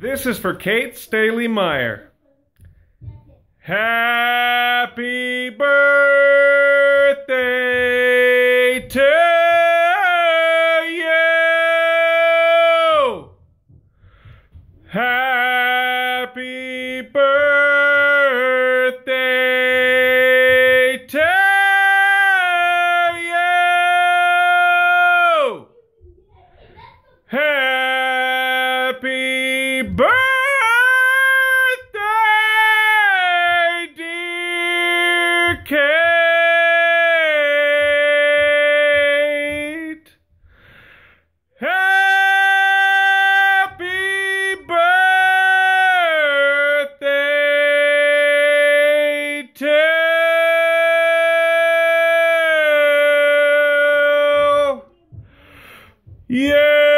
This is for Kate Staley Meyer. Happy birthday to you. Happy birthday to you. Hey. Kate. Happy birthday to you.